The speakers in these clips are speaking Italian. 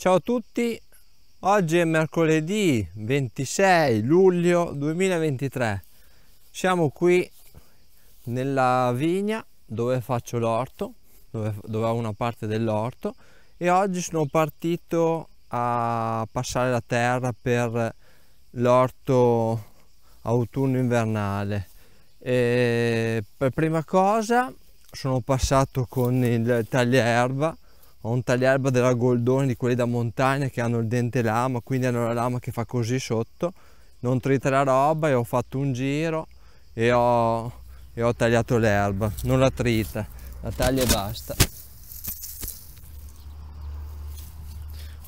Ciao a tutti, oggi è mercoledì 26 luglio 2023. Siamo qui nella vigna dove faccio l'orto, dove, dove ho una parte dell'orto e oggi sono partito a passare la terra per l'orto autunno-invernale. per prima cosa sono passato con il tagliaerba ho un tagliarba della Goldoni di quelli da montagna che hanno il dente lama quindi hanno la lama che fa così sotto non trita la roba e ho fatto un giro e ho, e ho tagliato l'erba non la trita la taglia e basta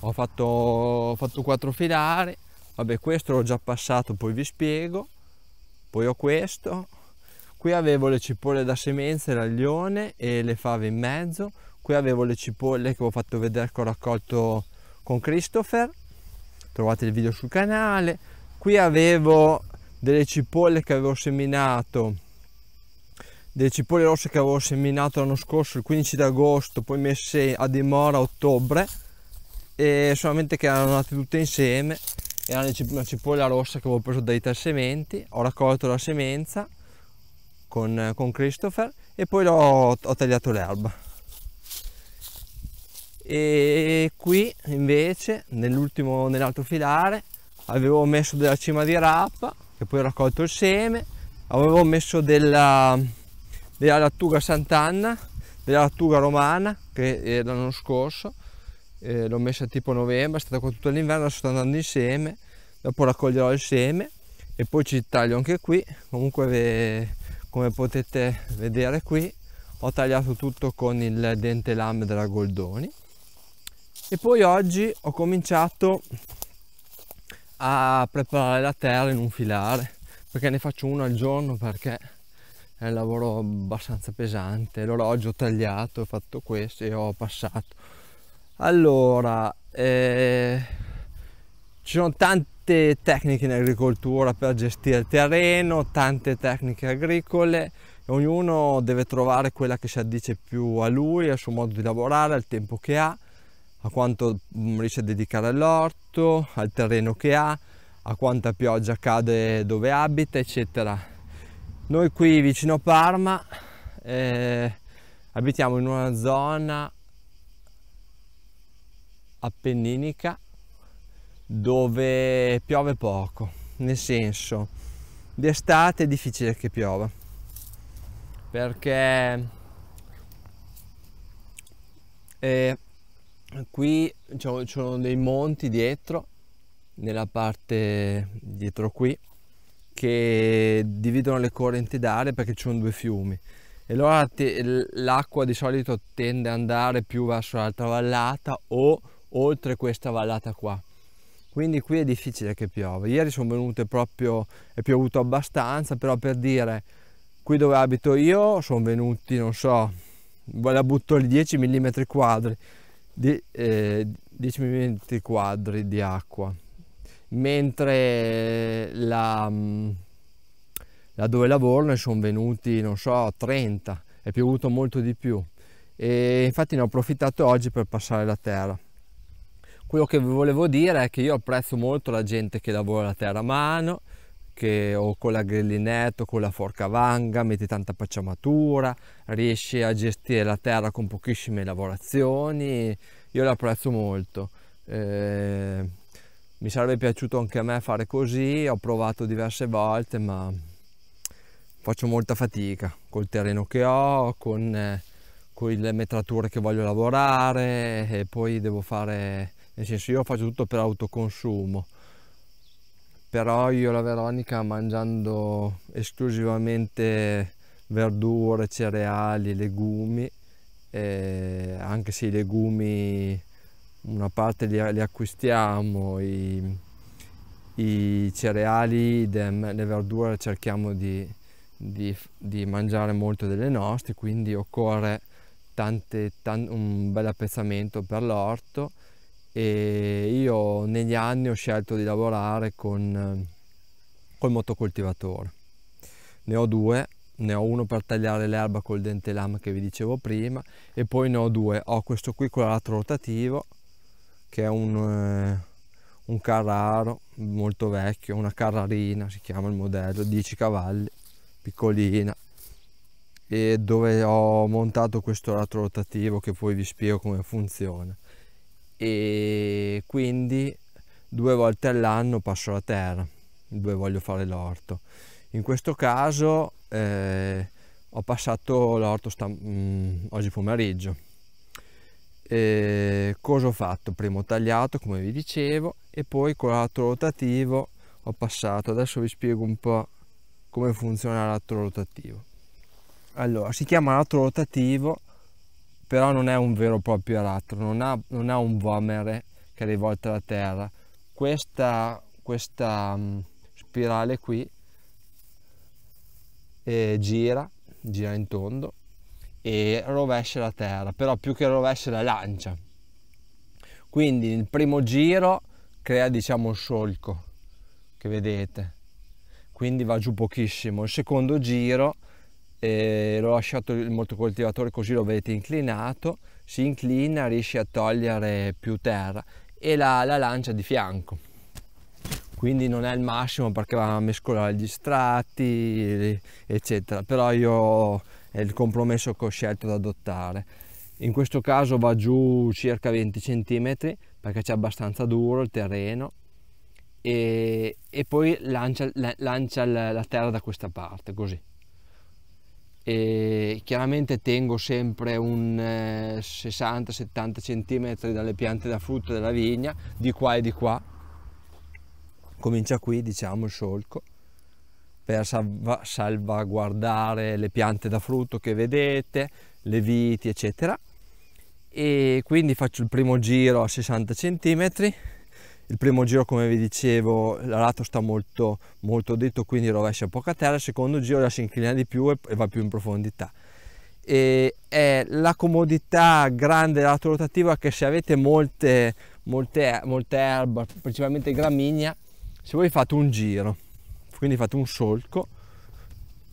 ho fatto, ho fatto quattro filari vabbè questo l'ho già passato poi vi spiego poi ho questo qui avevo le cipolle da semenza e l'aglione e le fave in mezzo qui avevo le cipolle che ho fatto vedere che ho raccolto con Christopher trovate il video sul canale qui avevo delle cipolle che avevo seminato delle cipolle rosse che avevo seminato l'anno scorso il 15 d'agosto poi messe a dimora a ottobre e solamente che erano nate tutte insieme era una cipolla rossa che avevo preso dai tre sementi ho raccolto la semenza con, con Christopher e poi ho, ho tagliato l'erba e qui invece nell'ultimo nell'altro filare avevo messo della cima di rapa che poi ho raccolto il seme avevo messo della, della lattuga sant'anna della lattuga romana che l'anno scorso eh, l'ho messa tipo novembre è stata qua tutto l'inverno sto andando in seme dopo raccoglierò il seme e poi ci taglio anche qui comunque come potete vedere qui ho tagliato tutto con il dente lame della Goldoni e poi oggi ho cominciato a preparare la terra in un filare perché ne faccio uno al giorno perché è un lavoro abbastanza pesante l'orologio ho tagliato ho fatto questo e ho passato allora eh, ci sono tanti tante tecniche in agricoltura per gestire il terreno, tante tecniche agricole e ognuno deve trovare quella che si addice più a lui, al suo modo di lavorare, al tempo che ha, a quanto mm, riesce a dedicare all'orto, al terreno che ha, a quanta pioggia cade dove abita, eccetera. Noi qui vicino a Parma eh, abitiamo in una zona appenninica dove piove poco, nel senso d'estate è difficile che piova perché eh, qui ci sono dei monti dietro nella parte dietro qui che dividono le correnti d'aria perché ci sono due fiumi e allora l'acqua di solito tende ad andare più verso l'altra vallata o oltre questa vallata qua quindi qui è difficile che piova. Ieri sono venute proprio, è piovuto abbastanza, però per dire, qui dove abito io sono venuti, non so, la butto lì 10 mm quadri, di, eh, 10 mm quadri di acqua, mentre la, mm, la dove lavoro ne sono venuti, non so, 30, è piovuto molto di più. E infatti ne ho approfittato oggi per passare la terra. Quello che vi volevo dire è che io apprezzo molto la gente che lavora la terra a mano, che o con la grillinetta o con la forca vanga, metti tanta pacciamatura, riesci a gestire la terra con pochissime lavorazioni, io l'apprezzo molto. Eh, mi sarebbe piaciuto anche a me fare così, ho provato diverse volte ma faccio molta fatica col terreno che ho, con, eh, con le metrature che voglio lavorare e poi devo fare nel senso io faccio tutto per autoconsumo però io e la Veronica mangiando esclusivamente verdure, cereali, legumi eh, anche se i legumi una parte li, li acquistiamo i, i cereali, le verdure cerchiamo di, di, di, mangiare molto delle nostre, quindi occorre tante, tan, un bel appezzamento per l'orto e io negli anni ho scelto di lavorare con eh, col motocoltivatore. Ne ho due, ne ho uno per tagliare l'erba col dente lama che vi dicevo prima e poi ne ho due, ho questo qui con l'altro rotativo che è un, eh, un Carraro molto vecchio, una Carrarina si chiama il modello, 10 cavalli, piccolina e dove ho montato questo lato rotativo che poi vi spiego come funziona e quindi due volte all'anno passo la terra dove voglio fare l'orto in questo caso eh, ho passato l'orto mh, mm, oggi pomeriggio e cosa ho fatto? prima ho tagliato come vi dicevo e poi con l'altro rotativo ho passato adesso vi spiego un po' come funziona l'altro rotativo allora si chiama l'altro rotativo però non è un vero e proprio aratro, non ha, non ha un vomere che è rivolto alla terra. Questa, questa um, spirale qui eh, gira, gira in tondo e rovescia la terra, però più che rovescia la lancia. Quindi il primo giro crea diciamo un solco che vedete, quindi va giù pochissimo. Il secondo giro e l'ho lasciato il motocoltivatore così lo vedete inclinato si inclina riesce a togliere più terra e la, la lancia di fianco quindi non è il massimo perché va a mescolare gli strati eccetera però io è il compromesso che ho scelto da adottare in questo caso va giù circa 20 cm perché c'è abbastanza duro il terreno e, e poi lancia, lancia la terra da questa parte così e chiaramente tengo sempre un 60-70 eh, cm dalle piante da frutto della vigna, di qua e di qua. Comincia qui, diciamo, il solco per salvaguardare le piante da frutto che vedete, le viti, eccetera. E quindi faccio il primo giro a 60 centimetri il primo giro, come vi dicevo, il lato sta molto, molto dritto, quindi rovescia poca terra. Il secondo giro lascia inclina di più e, va più in profondità. E è la comodità grande dell'alato rotativo è che se avete molte, molte, molte erba, principalmente gramigna, se voi fate un giro, quindi fate un solco,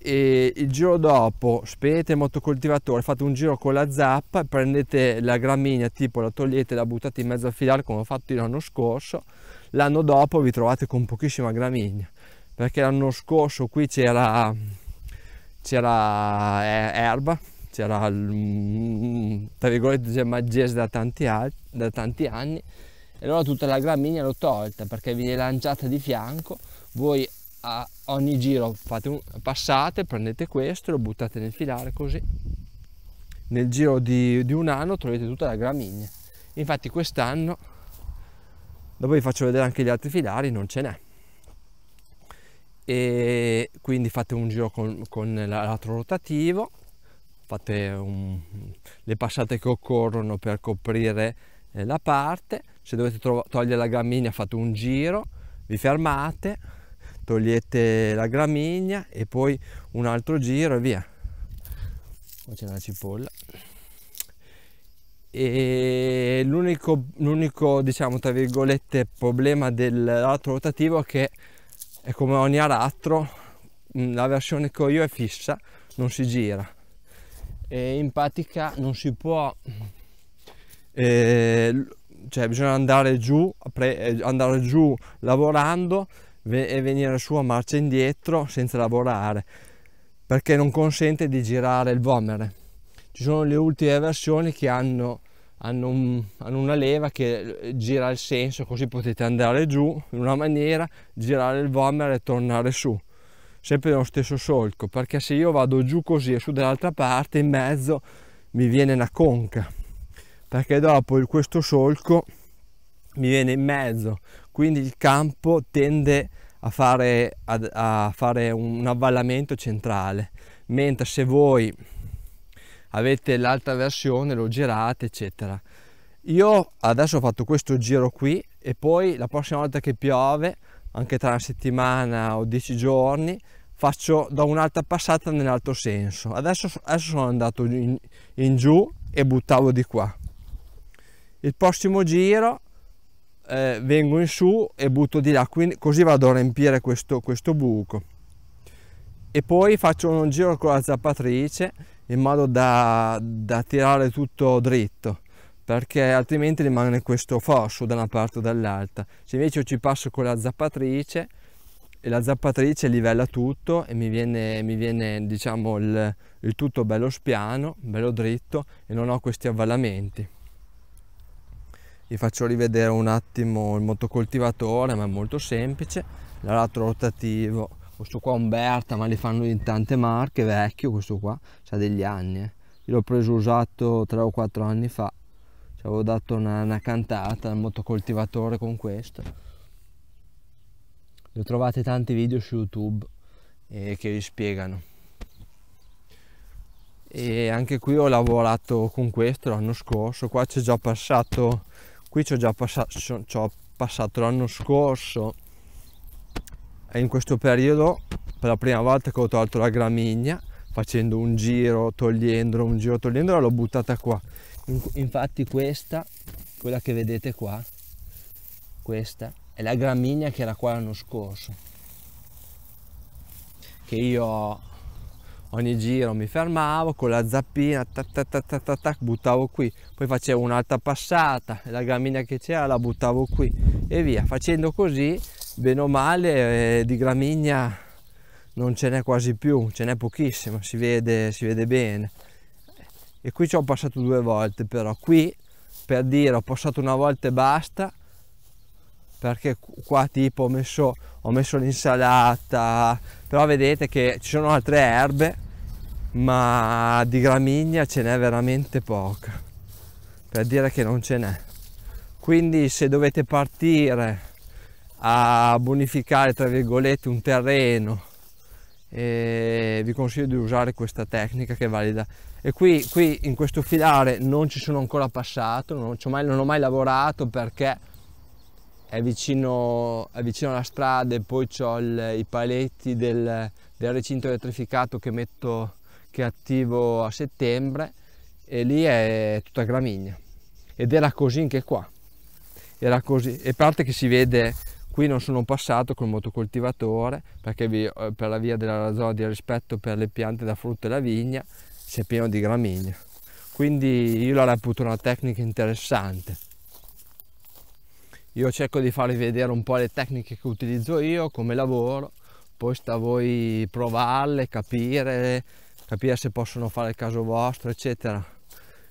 e il giro dopo spegnete il motocoltivatore, fate un giro con la zappa, prendete la gramigna tipo la togliete, la buttate in mezzo al filare come ho fatto l'anno scorso, l'anno dopo vi trovate con pochissima gramigna, perché l'anno scorso qui c'era, c'era eh, erba, c'era mm, tra virgolette germaggese da tanti, da tanti anni e allora tutta la gramigna l'ho tolta perché viene lanciata di fianco, voi a ogni giro fate un, passate, prendete questo, lo buttate nel filare così. Nel giro di, di un anno trovate tutta la gramigna. Infatti quest'anno, dopo vi faccio vedere anche gli altri filari, non ce n'è. E quindi fate un giro con, con l'altro rotativo, fate un, le passate che occorrono per coprire eh, la parte. Se dovete togliere la gramigna fate un giro, vi fermate, togliete la gramigna e poi un altro giro e via qua c'è una cipolla e l'unico, l'unico diciamo tra virgolette problema dell'aratro rotativo è che è come ogni aratro mm, la versione che ho io è fissa non si gira e in pratica non si può eh, cioè bisogna andare giù, eh, andare giù lavorando e venire su a marcia indietro senza lavorare perché non consente di girare il vomere. Ci sono le ultime versioni che hanno, hanno, un, hanno una leva che eh, gira il senso così potete andare giù in una maniera, girare il vomere e tornare su sempre nello stesso solco perché se io vado giù così e su dall'altra parte in mezzo mi viene una conca perché dopo questo solco mi viene in mezzo quindi il campo tende a a fare, a, a fare un avvallamento centrale, mentre se voi avete l'altra versione lo girate eccetera. Io adesso ho fatto questo giro qui e poi la prossima volta che piove, anche tra una settimana o dieci giorni, faccio da un'altra passata nell'altro senso. Adesso, adesso sono andato in, in giù e buttavo di qua. Il prossimo giro eh, vengo in su e butto di là, quindi così vado a riempire questo, questo buco. E poi faccio un giro con la zappatrice in modo da, da tirare tutto dritto perché altrimenti rimane questo fosso da una parte o dall'altra. Se invece io ci passo con la zappatrice e la zappatrice livella tutto e mi viene, mi viene diciamo il, il tutto bello spiano, bello dritto e non ho questi avvallamenti vi faccio rivedere un attimo il motocoltivatore ma è molto semplice l'aratro rotativo questo qua è un Berta ma li fanno in tante marche vecchio questo qua ha degli anni eh. io l'ho preso usato 3 o 4 anni fa ci avevo dato una, una cantata al motocoltivatore con questo Lo trovate tanti video su youtube eh, che vi spiegano e anche qui ho lavorato con questo l'anno scorso qua c'è già passato qui ci ho già passato, ci ho passato l'anno scorso e in questo periodo per la prima volta che ho tolto la gramigna facendo un giro togliendolo un giro togliendolo l'ho buttata qua infatti questa quella che vedete qua questa è la gramigna che era qua l'anno scorso che io ogni giro mi fermavo con la zappina, tac, tac, tac, tac, tac, buttavo qui, poi facevo un'altra passata, la gramigna che c'era la buttavo qui e via, facendo così, bene o male, eh, di gramigna non ce n'è quasi più, ce n'è pochissima, si vede, si vede bene. E qui ci ho passato due volte però, qui per dire ho passato una volta e basta, perché qua tipo ho messo, ho messo l'insalata, però vedete che ci sono altre erbe, ma di gramigna ce n'è veramente poca, per dire che non ce n'è. Quindi se dovete partire a bonificare tra virgolette un terreno e vi consiglio di usare questa tecnica che è valida e qui, qui in questo filare non ci sono ancora passato non, mai, non ho mai lavorato perché è vicino, è vicino alla strada e poi ho il, i paletti del, del, recinto elettrificato che metto che attivo a settembre e lì è tutta gramigna ed era così anche qua era così e parte che si vede qui non sono passato col motocoltivatore perché vi, eh, per la via della zona di rispetto per le piante da frutta e la vigna si è pieno di gramigna quindi io la reputo una tecnica interessante io cerco di farvi vedere un po' le tecniche che utilizzo io, come lavoro, poi sta a voi provarle, capire, capire se possono fare il caso vostro, eccetera.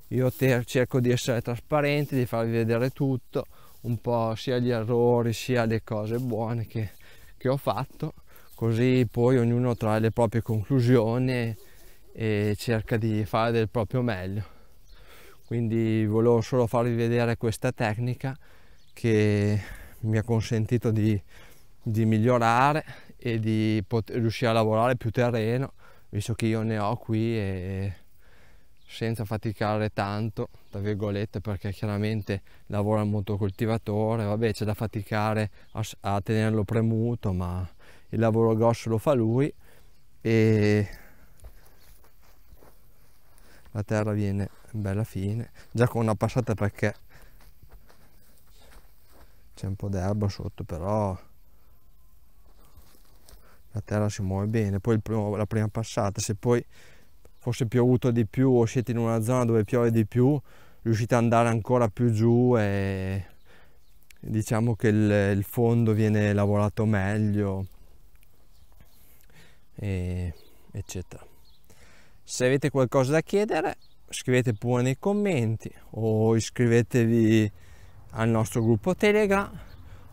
Io cerco di essere trasparente, di farvi vedere tutto, un po' sia gli errori sia le cose buone che, che ho fatto, così poi ognuno trae le proprie conclusioni e cerca di fare del proprio meglio. Quindi volevo solo farvi vedere questa tecnica che mi ha consentito di, di migliorare e di poter, riuscire a lavorare più terreno, visto che io ne ho qui e senza faticare tanto, tra virgolette, perché chiaramente lavora il motocoltivatore, vabbè c'è da faticare a, a tenerlo premuto, ma il lavoro grosso lo fa lui e la terra viene bella fine, già con una passata perché c'è un po' d'erba sotto però la terra si muove bene poi primo, la prima passata se poi fosse piovuto di più o siete in una zona dove piove di più riuscite ad andare ancora più giù e diciamo che il, il fondo viene lavorato meglio e, eccetera se avete qualcosa da chiedere scrivete pure nei commenti o iscrivetevi al nostro gruppo Telegram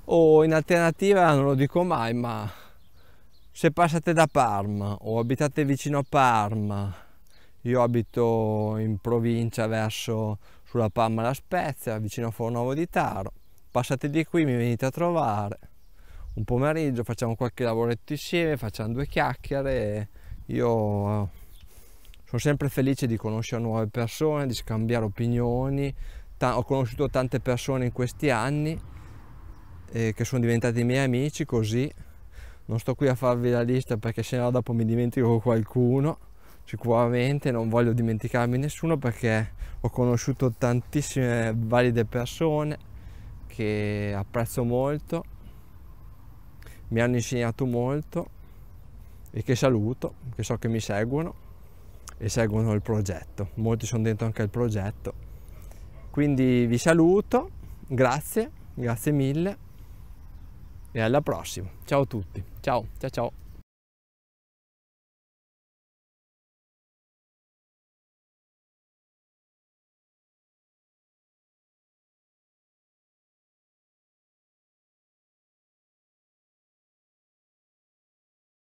o in alternativa non lo dico mai ma se passate da Parma o abitate vicino a Parma io abito in provincia verso sulla Parma la Spezia vicino a Fornovo di Taro passate di qui mi venite a trovare un pomeriggio facciamo qualche lavoretto insieme facciamo due chiacchiere io eh, sono sempre felice di conoscere nuove persone di scambiare opinioni ho conosciuto tante persone in questi anni eh, che sono diventati miei amici così non sto qui a farvi la lista perché se no dopo mi dimentico qualcuno sicuramente non voglio dimenticarmi nessuno perché ho conosciuto tantissime valide persone che apprezzo molto mi hanno insegnato molto e che saluto che so che mi seguono e seguono il progetto molti sono dentro anche al progetto quindi vi saluto, grazie, grazie mille e alla prossima. Ciao a tutti, ciao, ciao ciao.